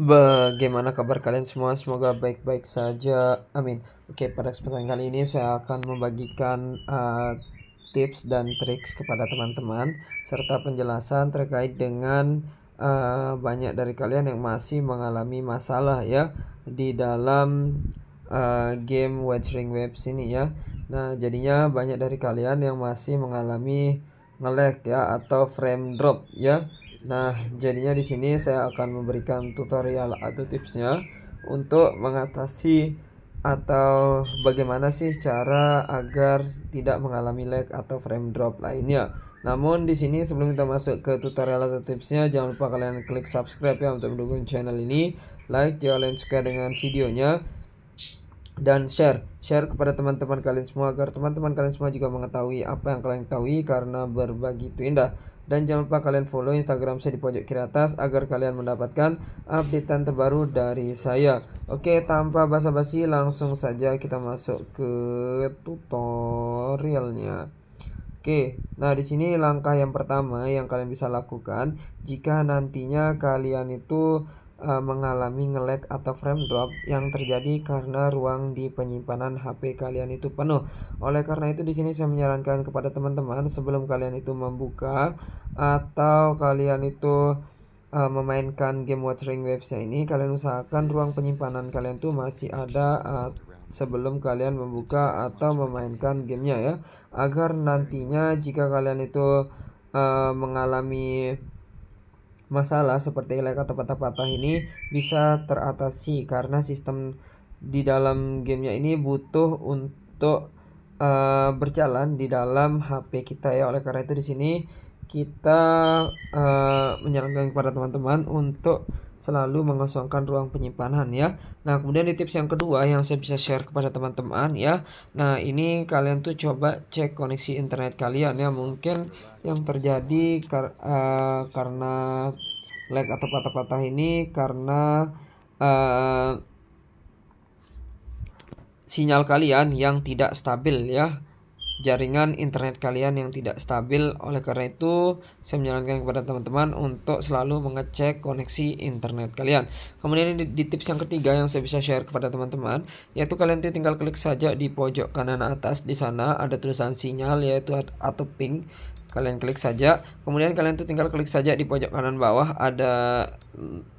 Bagaimana kabar kalian semua? Semoga baik-baik saja. Amin. Oke, pada kesempatan kali ini saya akan membagikan uh, tips dan triks kepada teman-teman serta penjelasan terkait dengan uh, banyak dari kalian yang masih mengalami masalah ya di dalam uh, game Weathering web ini ya. Nah, jadinya banyak dari kalian yang masih mengalami ngelag ya atau frame drop ya Nah, jadinya di sini saya akan memberikan tutorial atau tipsnya untuk mengatasi atau bagaimana sih cara agar tidak mengalami lag atau frame drop lainnya. Namun di sini sebelum kita masuk ke tutorial atau tipsnya, jangan lupa kalian klik subscribe ya untuk mendukung channel ini, like jika kalian suka dengan videonya dan share share kepada teman-teman kalian semua agar teman-teman kalian semua juga mengetahui apa yang kalian ketahui karena berbagi itu indah dan jangan lupa kalian follow Instagram saya di pojok kiri atas agar kalian mendapatkan update terbaru dari saya. Oke, tanpa basa-basi langsung saja kita masuk ke tutorialnya. Oke, nah di sini langkah yang pertama yang kalian bisa lakukan jika nantinya kalian itu uh, mengalami ngelag atau frame drop yang terjadi karena ruang di penyimpanan HP kalian itu penuh. Oleh karena itu di sini saya menyarankan kepada teman-teman sebelum kalian itu membuka atau kalian itu uh, memainkan game watching website ini kalian usahakan ruang penyimpanan kalian tuh masih ada uh, sebelum kalian membuka atau memainkan gamenya ya agar nantinya jika kalian itu uh, mengalami Masalah seperti lag atau patah-patah ini bisa teratasi karena sistem di dalam gamenya ini butuh untuk uh, berjalan di dalam HP kita ya. Oleh karena itu di sini kita uh, menyarankan kepada teman-teman untuk selalu mengosongkan ruang penyimpanan ya. Nah, kemudian di tips yang kedua yang saya bisa share kepada teman-teman ya. Nah, ini kalian tuh coba cek koneksi internet kalian ya. Mungkin yang terjadi kar uh, karena lag atau patah-patah ini karena uh, sinyal kalian yang tidak stabil ya jaringan internet kalian yang tidak stabil. Oleh karena itu, saya menyarankan kepada teman-teman untuk selalu mengecek koneksi internet kalian. Kemudian di, di tips yang ketiga yang saya bisa share kepada teman-teman, yaitu kalian tinggal klik saja di pojok kanan atas di sana ada tulisan sinyal yaitu atau ping kalian klik saja kemudian kalian tuh tinggal klik saja di pojok kanan bawah ada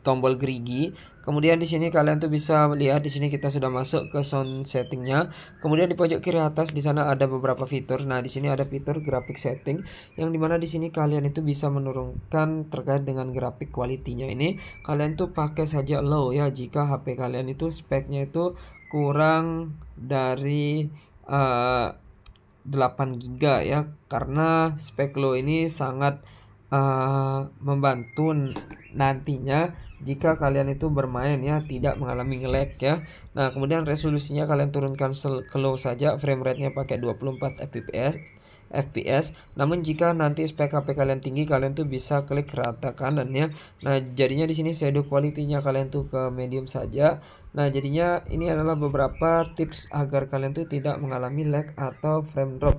tombol gerigi kemudian di sini kalian tuh bisa melihat di sini kita sudah masuk ke sound settingnya kemudian di pojok kiri atas di sana ada beberapa fitur nah di sini ada fitur grafik setting yang dimana di sini kalian itu bisa menurunkan terkait dengan grafik kualitinya ini kalian tuh pakai saja low ya jika HP kalian itu speknya itu kurang dari uh, 8GB ya karena spek low ini sangat uh, membantu nantinya jika kalian itu bermain ya tidak mengalami lag ya nah kemudian resolusinya kalian turunkan ke low saja frame rate nya pakai 24 fps fps namun jika nanti SPKP kalian tinggi kalian tuh bisa klik rata kanan ya nah jadinya di sini shadow quality-nya kalian tuh ke medium saja nah jadinya ini adalah beberapa tips agar kalian tuh tidak mengalami lag atau frame drop